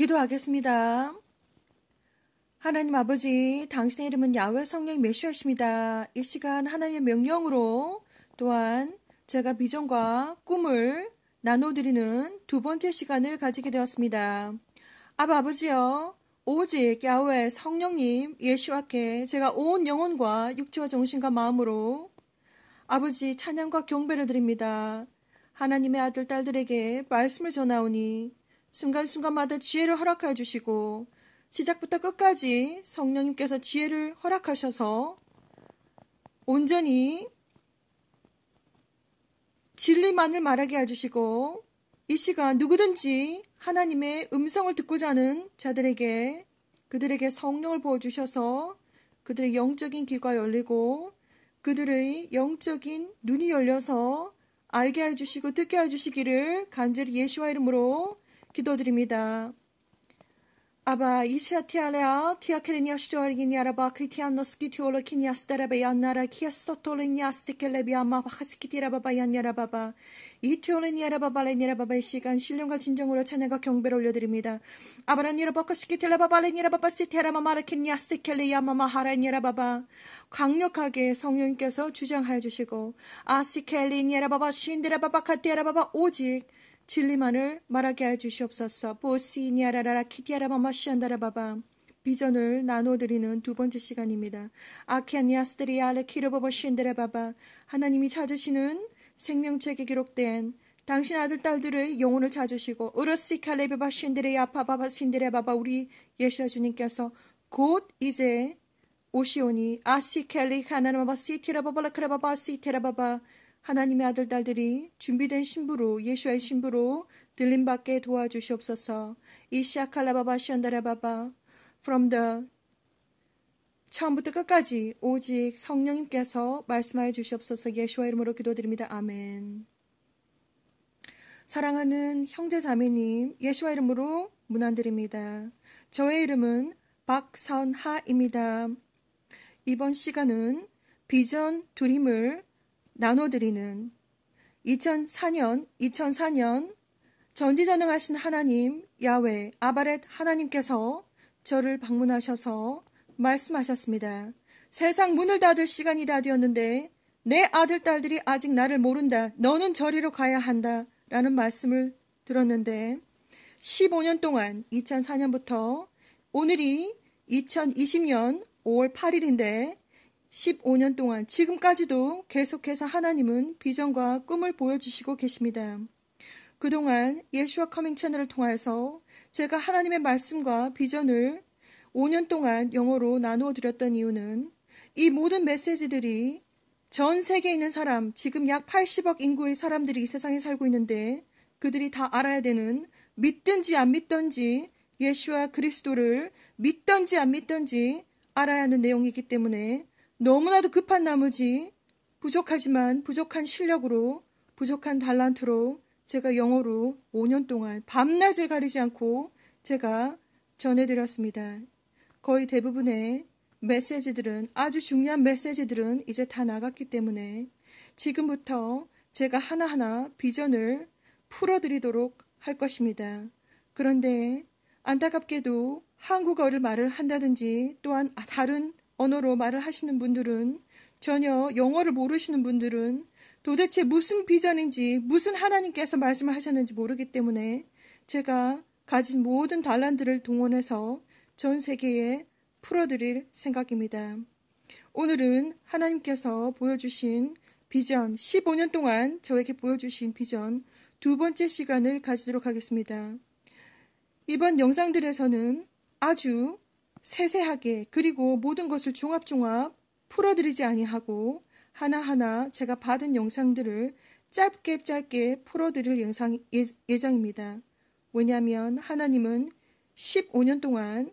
기도하겠습니다. 하나님 아버지, 당신의 이름은 야외 성령 메시아십니다. 이 시간 하나님의 명령으로 또한 제가 비전과 꿈을 나눠드리는 두 번째 시간을 가지게 되었습니다. 아바 아버지요 오직 야외 성령님 예수와께 제가 온 영혼과 육체와 정신과 마음으로 아버지 찬양과 경배를 드립니다. 하나님의 아들 딸들에게 말씀을 전하오니 순간순간마다 지혜를 허락해 주시고 시작부터 끝까지 성령님께서 지혜를 허락하셔서 온전히 진리만을 말하게 해주시고 이 시간 누구든지 하나님의 음성을 듣고자 하는 자들에게 그들에게 성령을 부어주셔서 그들의 영적인 귀가 열리고 그들의 영적인 눈이 열려서 알게 해주시고 듣게 해주시기를 간절히 예수와 이름으로 기도드립니다. 아바 이시아티아레아 티아케르니아 시조아리기니아 라바 크티안노스키 티올로키니아 스타라베얀나라 키아소톨레니아 스티켈레비아마 하스키티라바바얀냐라바바 이티올레니아라바바레니라바바의 시간 신령과 진정으로 찬양과 경배를 올려드립니다. 아바라니라바카시키텔라바바레니라바바 시테라마마라키니아 스티켈레야마마하라니라바바 강력하게 성령께서 주장하여 주시고 아시켈리니아라바바 신데라바바카티아라바바 오직 진리만을 말하게 해 주시옵소서. 보시니아라라라 키디아라마마시안다라바바 비전을 나눠드리는 두 번째 시간입니다. 아키아니아스드리 아레 키르버버신데레바바 하나님이 찾으시는 생명책에 기록된 당신 아들 딸들의 영혼을 찾으시고 으르시 칼레베바 신데레 야파바바 신데레바바 우리 예수와 주님께서 곧 이제 오시오니 아시 켈리 하나님바바 시티라바발라크라바바 시티라바바 하나님의 아들 딸들이 준비된 신부로 예수의 신부로 들림받게 도와주시옵소서. 이시아칼라바바 시안다라바바 from the 처음부터 끝까지 오직 성령님께서 말씀하여 주시옵소서 예수와 이름으로 기도드립니다. 아멘. 사랑하는 형제 자매님, 예수와 이름으로 문안드립니다. 저의 이름은 박선하입니다. 이번 시간은 비전 드림을 나눠드리는 2004년, 2004년 전지전능하신 하나님, 야외, 아바렛 하나님께서 저를 방문하셔서 말씀하셨습니다. 세상 문을 닫을 시간이 다 되었는데 내 아들, 딸들이 아직 나를 모른다. 너는 저리로 가야 한다. 라는 말씀을 들었는데 15년 동안 2004년부터 오늘이 2020년 5월 8일인데 15년 동안 지금까지도 계속해서 하나님은 비전과 꿈을 보여주시고 계십니다. 그동안 예수와 커밍 채널을 통하여서 제가 하나님의 말씀과 비전을 5년 동안 영어로 나누어 드렸던 이유는 이 모든 메시지들이 전 세계에 있는 사람, 지금 약 80억 인구의 사람들이 이 세상에 살고 있는데 그들이 다 알아야 되는 믿든지 안 믿든지 예수와 그리스도를 믿든지 안 믿든지 알아야 하는 내용이기 때문에 너무나도 급한 나머지 부족하지만 부족한 실력으로 부족한 달란트로 제가 영어로 5년 동안 밤낮을 가리지 않고 제가 전해드렸습니다. 거의 대부분의 메시지들은 아주 중요한 메시지들은 이제 다 나갔기 때문에 지금부터 제가 하나하나 비전을 풀어드리도록 할 것입니다. 그런데 안타깝게도 한국어를 말을 한다든지 또한 다른 언어로 말을 하시는 분들은 전혀 영어를 모르시는 분들은 도대체 무슨 비전인지 무슨 하나님께서 말씀을 하셨는지 모르기 때문에 제가 가진 모든 달란들을 동원해서 전 세계에 풀어드릴 생각입니다. 오늘은 하나님께서 보여주신 비전 15년 동안 저에게 보여주신 비전 두 번째 시간을 가지도록 하겠습니다. 이번 영상들에서는 아주 세세하게 그리고 모든 것을 종합종합 풀어드리지 아니하고 하나하나 제가 받은 영상들을 짧게 짧게 풀어드릴 영상 예, 예정입니다. 왜냐하면 하나님은 15년 동안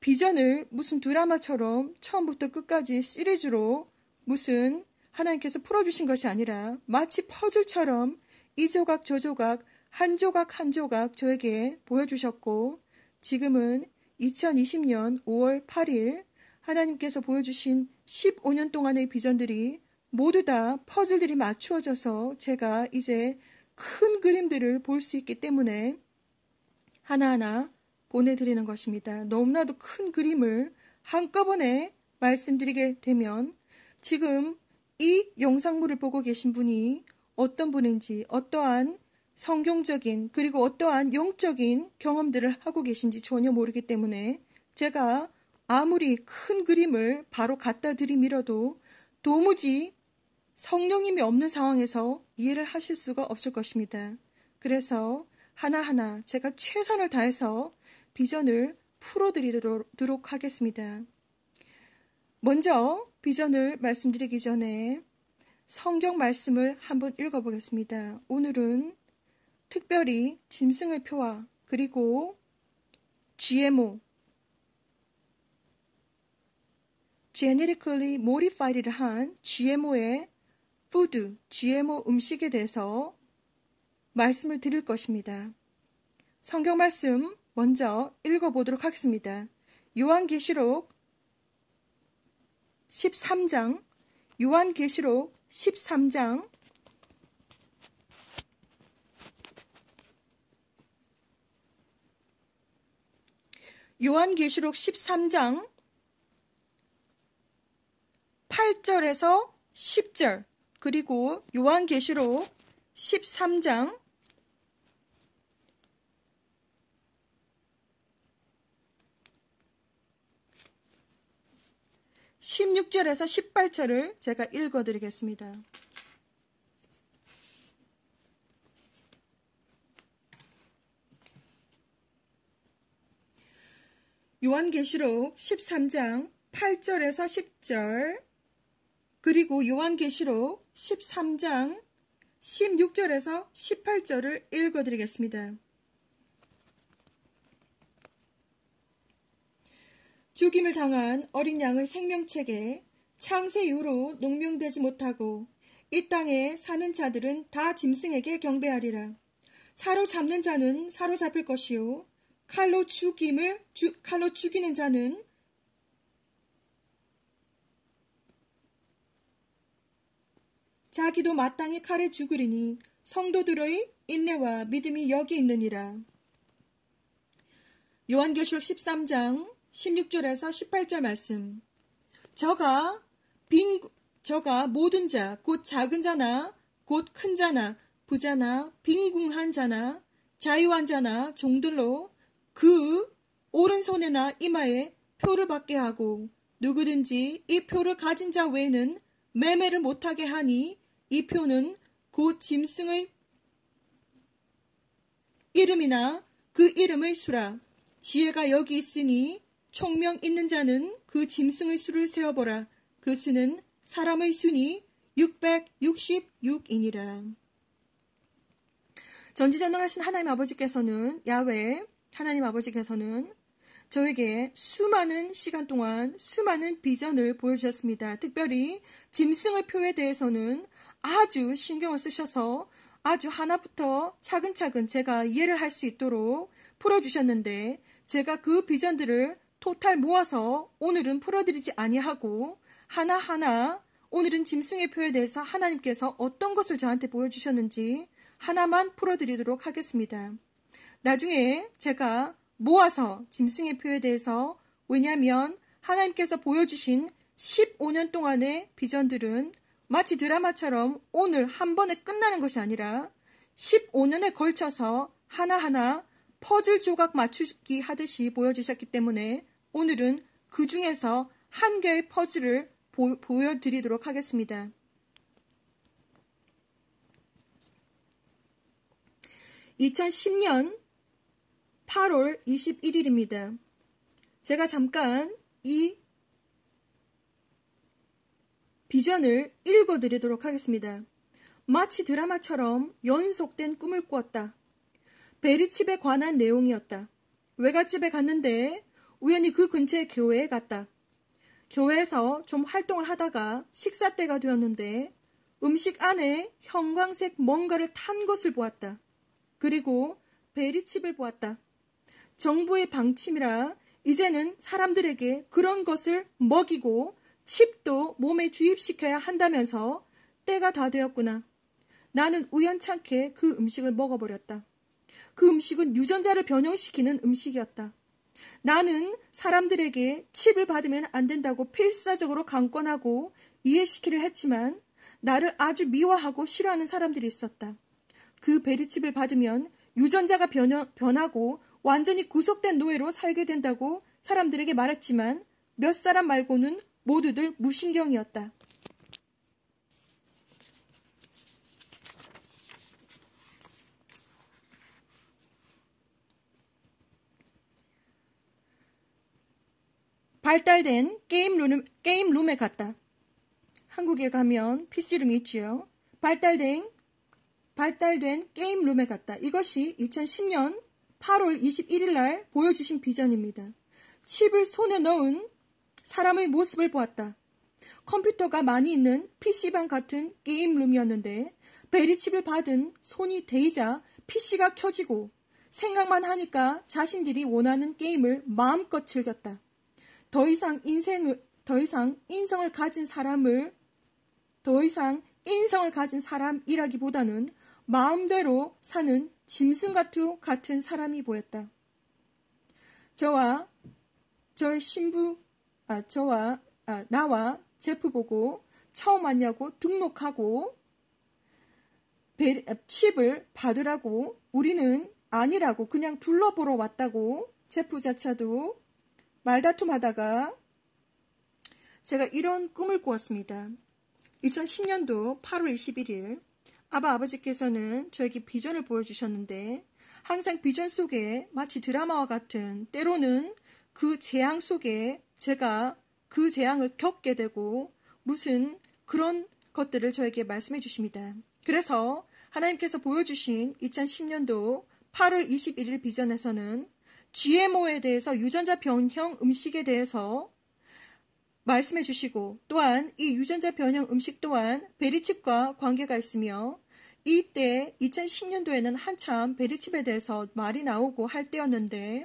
비전을 무슨 드라마처럼 처음부터 끝까지 시리즈로 무슨 하나님께서 풀어주신 것이 아니라 마치 퍼즐처럼 이 조각 저 조각 한 조각 한 조각 저에게 보여주셨고 지금은 2020년 5월 8일 하나님께서 보여주신 15년 동안의 비전들이 모두 다 퍼즐들이 맞추어져서 제가 이제 큰 그림들을 볼 수 있기 때문에 하나하나 보내드리는 것입니다. 너무나도 큰 그림을 한꺼번에 말씀드리게 되면 지금 이 영상물을 보고 계신 분이 어떤 분인지 어떠한 성경적인 그리고 어떠한 영적인 경험들을 하고 계신지 전혀 모르기 때문에 제가 아무리 큰 그림을 바로 갖다 드리밀어도 도무지 성령님이 없는 상황에서 이해를 하실 수가 없을 것입니다. 그래서 하나하나 제가 최선을 다해서 비전을 풀어드리도록 하겠습니다. 먼저 비전을 말씀드리기 전에 성경 말씀을 한번 읽어보겠습니다. 오늘은 특별히 짐승의 표와 그리고 GMO, genetically modified 한 GMO의 푸드, GMO 음식에 대해서 말씀을 드릴 것입니다. 성경 말씀 먼저 읽어보도록 하겠습니다. 요한계시록 13장, 요한계시록 13장 요한계시록 13장 8절에서 10절 그리고 요한계시록 13장 16절에서 18절을 제가 읽어드리겠습니다. 요한계시록 13장 8절에서 10절 그리고 요한계시록 13장 16절에서 18절을 읽어드리겠습니다. 죽임을 당한 어린 양의 생명책에 창세 이후로 농명되지 못하고 이 땅에 사는 자들은 다 짐승에게 경배하리라. 사로잡는 자는 사로잡을 것이요 칼로 죽임을 주, 칼로 죽이는 자는 자기도 마땅히 칼에 죽으리니 성도들의 인내와 믿음이 여기 있느니라. 요한계시록 13장 16절에서 18절 말씀. 저가 빈 저가 모든 자 곧 작은 자나 곧 큰 자나 부자나 빈궁한 자나 자유한 자나 종들로 그 오른손에나 이마에 표를 받게 하고 누구든지 이 표를 가진 자 외에는 매매를 못하게 하니 이 표는 곧 그 짐승의 이름이나 그 이름의 수라 지혜가 여기 있으니 총명 있는 자는 그 짐승의 수를 세어보라 그 수는 사람의 순이 666이니라 전지전능하신 하나님 아버지께서는 야외 에 하나님 아버지께서는 저에게 수많은 시간 동안 수많은 비전을 보여주셨습니다. 특별히 짐승의 표에 대해서는 아주 신경을 쓰셔서 아주 하나부터 차근차근 제가 이해를 할 수 있도록 풀어주셨는데 제가 그 비전들을 토탈 모아서 오늘은 풀어드리지 아니하고 하나하나 오늘은 짐승의 표에 대해서 하나님께서 어떤 것을 저한테 보여주셨는지 하나만 풀어드리도록 하겠습니다. 나중에 제가 모아서 짐승의 표에 대해서 왜냐하면 하나님께서 보여주신 15년 동안의 비전들은 마치 드라마처럼 오늘 한 번에 끝나는 것이 아니라 15년에 걸쳐서 하나하나 퍼즐 조각 맞추기 하듯이 보여주셨기 때문에 오늘은 그 중에서 한 개의 퍼즐을 보, 보여드리도록 하겠습니다. (2010년) 8월 21일입니다. 제가 잠깐 이 비전을 읽어드리도록 하겠습니다. 마치 드라마처럼 연속된 꿈을 꾸었다. 베리칩에 관한 내용이었다. 외갓집에 갔는데 우연히 그 근처의 교회에 갔다. 교회에서 좀 활동을 하다가 식사 때가 되었는데 음식 안에 형광색 뭔가를 탄 것을 보았다. 그리고 베리칩을 보았다. 정부의 방침이라 이제는 사람들에게 그런 것을 먹이고 칩도 몸에 주입시켜야 한다면서 때가 다 되었구나. 나는 우연찮게 그 음식을 먹어버렸다. 그 음식은 유전자를 변형시키는 음식이었다. 나는 사람들에게 칩을 받으면 안 된다고 필사적으로 강권하고 이해시키려 했지만 나를 아주 미워하고 싫어하는 사람들이 있었다. 그 베리칩을 받으면 유전자가 변하고 완전히 구속된 노예로 살게 된다고 사람들에게 말했지만 몇 사람 말고는 모두들 무신경이었다. 발달된 게임룸, 게임룸에 갔다. 한국에 가면 PC룸이 있지요. 발달된, 발달된 게임룸에 갔다. 이것이 2010년 8월 21일 날 보여주신 비전입니다. 칩을 손에 넣은 사람의 모습을 보았다. 컴퓨터가 많이 있는 PC방 같은 게임룸이었는데 베리칩을 받은 손이 데이자 PC가 켜지고 생각만 하니까 자신들이 원하는 게임을 마음껏 즐겼다. 더 이상 인생을 더 이상 인성을 가진 사람을 더 이상 인성을 가진 사람이라기보다는 마음대로 사는 짐승 같은, 같은 사람이 보였다. 저와 저의 신부, 아, 저와, 아, 나와 제프 보고 처음 왔냐고 등록하고 아, 칩을 받으라고 우리는 아니라고 그냥 둘러보러 왔다고 제프 자차도 말다툼 하다가 제가 이런 꿈을 꾸었습니다. 2010년도 8월 21일 아바 아버지께서는 저에게 비전을 보여주셨는데 항상 비전 속에 마치 드라마와 같은 때로는 그 재앙 속에 제가 그 재앙을 겪게 되고 무슨 그런 것들을 저에게 말씀해 주십니다. 그래서 하나님께서 보여주신 2010년도 8월 21일 비전에서는 GMO에 대해서 유전자 변형 음식에 대해서 말씀해 주시고 또한 이 유전자 변형 음식 또한 베리칩과 관계가 있으며 이때 2010년도에는 한참 베리칩에 대해서 말이 나오고 할 때였는데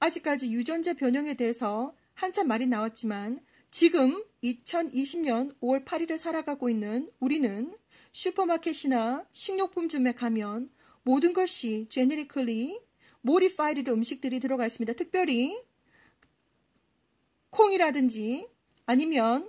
아직까지 유전자 변형에 대해서 한참 말이 나왔지만 지금 2020년 5월 8일을 살아가고 있는 우리는 슈퍼마켓이나 식료품점에 가면 모든 것이 제네리클리 모리파이드 음식들이 들어가 있습니다. 특별히 콩이라든지 아니면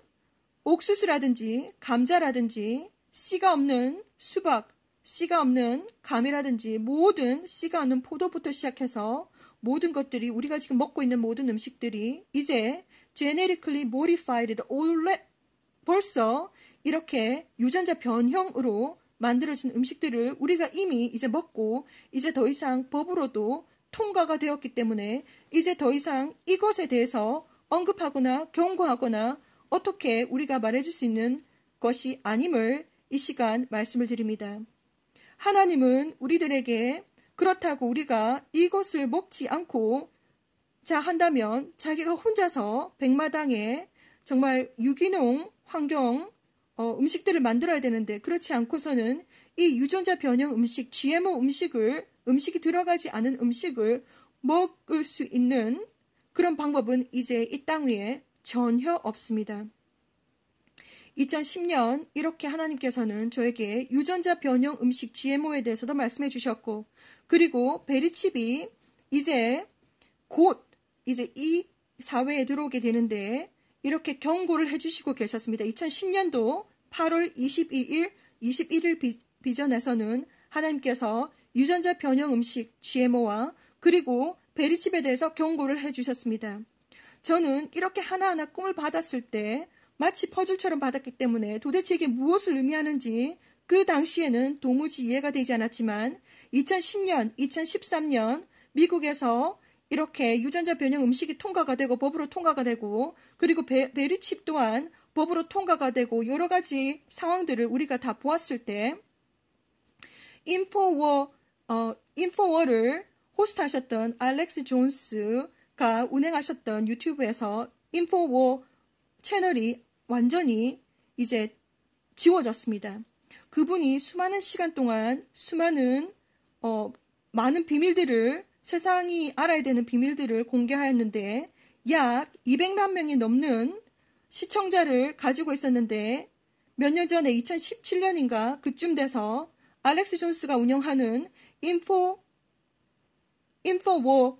옥수수라든지 감자라든지 씨가 없는 수박, 씨가 없는 감이라든지 모든 씨가 없는 포도부터 시작해서 모든 것들이 우리가 지금 먹고 있는 모든 음식들이 이제 genetically modified 올레 벌써 이렇게 유전자 변형으로 만들어진 음식들을 우리가 이미 이제 먹고 이제 더 이상 법으로도 통과가 되었기 때문에 이제 더 이상 이것에 대해서 언급하거나 경고하거나 어떻게 우리가 말해줄 수 있는 것이 아님을 이 시간 말씀을 드립니다. 하나님은 우리들에게 그렇다고 우리가 이것을 먹지 않고 자 한다면 자기가 혼자서 백마당에 정말 유기농 환경 어, 음식들을 만들어야 되는데 그렇지 않고서는 이 유전자 변형 음식 GMO 음식을 음식이 들어가지 않은 음식을 먹을 수 있는 그런 방법은 이제 이 땅 위에 전혀 없습니다. 2010년 이렇게 하나님께서는 저에게 유전자 변형 음식 GMO에 대해서도 말씀해 주셨고 그리고 베리칩이 이제 곧 이제 이 사회에 들어오게 되는데 이렇게 경고를 해주시고 계셨습니다. 2010년도 8월 22일 21일 비전에서는 하나님께서 유전자 변형 음식 GMO와 그리고 베리칩에 대해서 경고를 해주셨습니다. 저는 이렇게 하나하나 꿈을 받았을 때 마치 퍼즐처럼 받았기 때문에 도대체 이게 무엇을 의미하는지 그 당시에는 도무지 이해가 되지 않았지만 2010년, 2013년 미국에서 이렇게 유전자 변형 음식이 통과가 되고 법으로 통과가 되고 그리고 베, 베리칩 또한 법으로 통과가 되고 여러 가지 상황들을 우리가 다 보았을 때 인포워 어, 인포워를 호스트하셨던 알렉스 존스가 운행하셨던 유튜브에서 인포워 채널이 완전히 이제 지워졌습니다. 그분이 수많은 시간 동안 수많은 어, 많은 비밀들을 세상이 알아야 되는 비밀들을 공개하였는데 약 200만 명이 넘는 시청자를 가지고 있었는데 몇 년 전에 2017년인가 그쯤 돼서 알렉스 존스가 운영하는 인포 인포워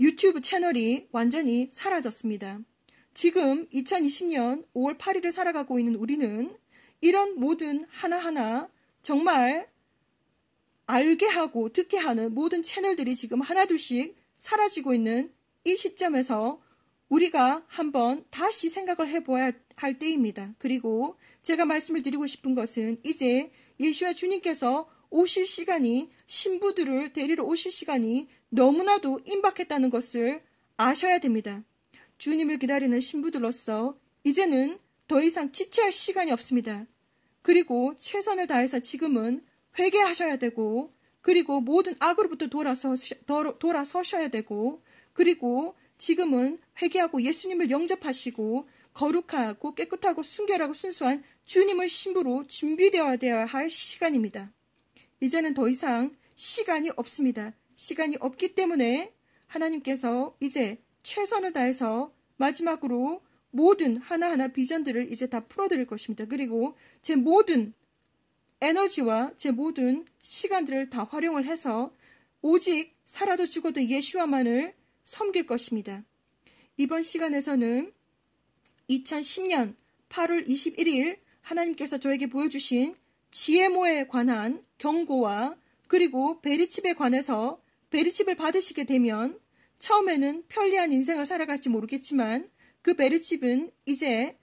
유튜브 채널이 완전히 사라졌습니다. 지금 2020년 5월 8일을 살아가고 있는 우리는 이런 모든 하나하나 정말 알게 하고 듣게 하는 모든 채널들이 지금 하나둘씩 사라지고 있는 이 시점에서 우리가 한번 다시 생각을 해보아야 할 때입니다. 그리고 제가 말씀을 드리고 싶은 것은 이제 예수와 주님께서 오실 시간이 신부들을 데리러 오실 시간이 너무나도 임박했다는 것을 아셔야 됩니다. 주님을 기다리는 신부들로서 이제는 더 이상 지체할 시간이 없습니다. 그리고 최선을 다해서 지금은 회개하셔야 되고 그리고 모든 악으로부터 돌아서, 돌아서셔야 되고 그리고 지금은 회개하고 예수님을 영접하시고 거룩하고 깨끗하고 순결하고 순수한 주님의 신부로 준비되어야 할 시간입니다. 이제는 더 이상 시간이 없습니다. 시간이 없기 때문에 하나님께서 이제 최선을 다해서 마지막으로 모든 하나하나 비전들을 이제 다 풀어드릴 것입니다. 그리고 제 모든 에너지와 제 모든 시간들을 다 활용을 해서 오직 살아도 죽어도 예수와만을 섬길 것입니다. 이번 시간에서는 2010년 8월 21일 하나님께서 저에게 보여주신 지혜모에 관한 경고와 그리고 베리칩에 관해서 베리칩을 받으시게 되면 처음에는 편리한 인생을 살아갈지 모르겠지만 그 베르칩은 이제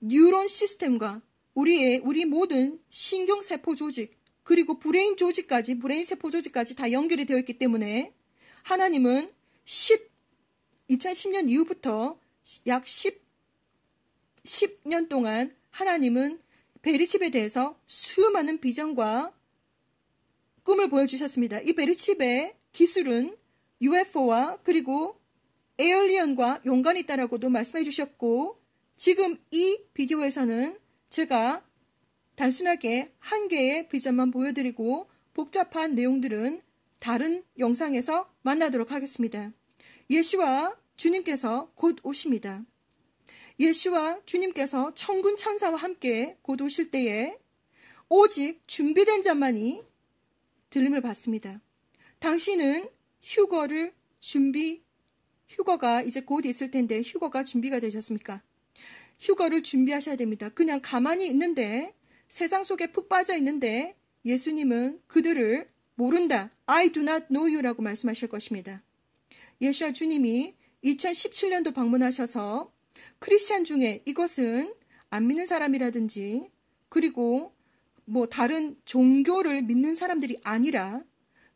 뉴런 시스템과 우리의 우리 모든 신경세포 조직 그리고 브레인 조직까지 브레인 세포 조직까지 다 연결이 되어 있기 때문에 하나님은 10 2010년 이후부터 약 10, 10년 동안 하나님은 베르칩에 대해서 수많은 비전과 꿈을 보여주셨습니다. 이 베르칩의 기술은 UFO와 그리고 에얼리언과 연관이 있다라고도 말씀해 주셨고 지금 이 비디오에서는 제가 단순하게 한 개의 비전만 보여드리고 복잡한 내용들은 다른 영상에서 만나도록 하겠습니다. 예수와 주님께서 곧 오십니다. 예수와 주님께서 천군 천사와 함께 곧 오실 때에 오직 준비된 자만이 들림을 받습니다. 당신은 휴거를 준비, 휴거가 이제 곧 있을 텐데 휴거가 준비가 되셨습니까? 휴거를 준비하셔야 됩니다. 그냥 가만히 있는데 세상 속에 푹 빠져 있는데 예수님은 그들을 모른다. I do not know you라고 말씀하실 것입니다. 예수와 주님이 2017년도 방문하셔서 크리스찬 중에 이것은 안 믿는 사람이라든지 그리고 뭐 다른 종교를 믿는 사람들이 아니라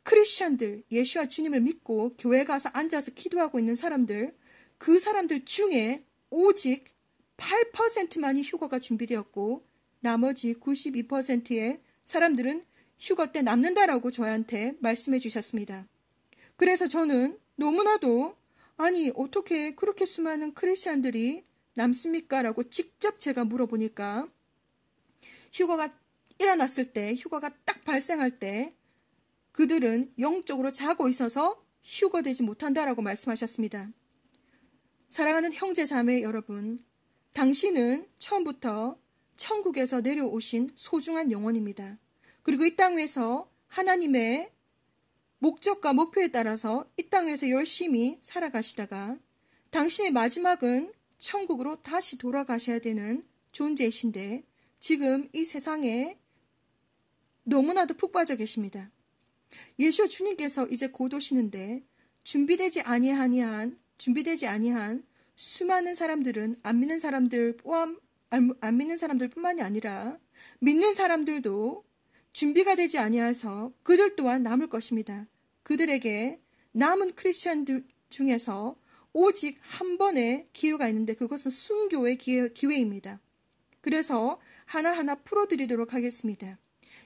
크리스천들, 예수와 주님을 믿고 교회 가서 앉아서 기도하고 있는 사람들, 그 사람들 중에 오직 8%만이 휴거가 준비되었고 나머지 92%의 사람들은 휴거 때 남는다라고 저한테 말씀해 주셨습니다. 그래서 저는 너무나도 아니 어떻게 그렇게 수많은 크리스천들이 남습니까? 라고 직접 제가 물어보니까 휴거가 일어났을 때 휴거가 딱 발생할 때 그들은 영적으로 자고 있어서 휴거 되지 못한다라고 말씀하셨습니다. 사랑하는 형제 자매 여러분, 당신은 처음부터 천국에서 내려오신 소중한 영혼입니다. 그리고 이 땅에서 하나님의 목적과 목표에 따라서 이 땅에서 열심히 살아가시다가 당신의 마지막은 천국으로 다시 돌아가셔야 되는 존재이신데 지금 이 세상에 너무나도 푹 빠져 계십니다. 예수와 주님께서 이제 곧 오시는데 준비되지 아니하니한 준비되지 아니한 수많은 사람들은 안 믿는 사람들 포함 안 믿는 사람들뿐만이 아니라 믿는 사람들도 준비가 되지 아니하여서 그들 또한 남을 것입니다. 그들에게 남은 크리스천들 중에서 오직 한 번의 기회가 있는데 그것은 순교의 기회, 기회입니다. 그래서 하나하나 풀어드리도록 하겠습니다.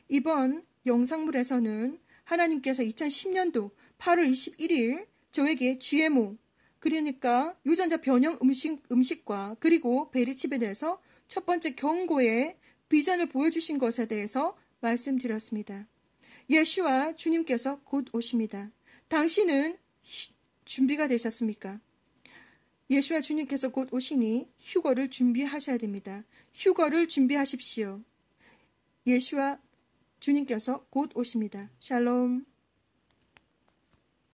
이번 영상물에서는 하나님께서 2010년도 8월 21일 저에게 GMO 그러니까 유전자 변형 음식, 음식과 그리고 베리칩에 대해서 첫 번째 경고의 비전을 보여주신 것에 대해서 말씀드렸습니다. 예수와 주님께서 곧 오십니다. 당신은 준비가 되셨습니까? 예수와 주님께서 곧 오시니 휴거를 준비하셔야 됩니다. 휴거를 준비하십시오. 예수와 주님께서 곧 오십니다. 샬롬.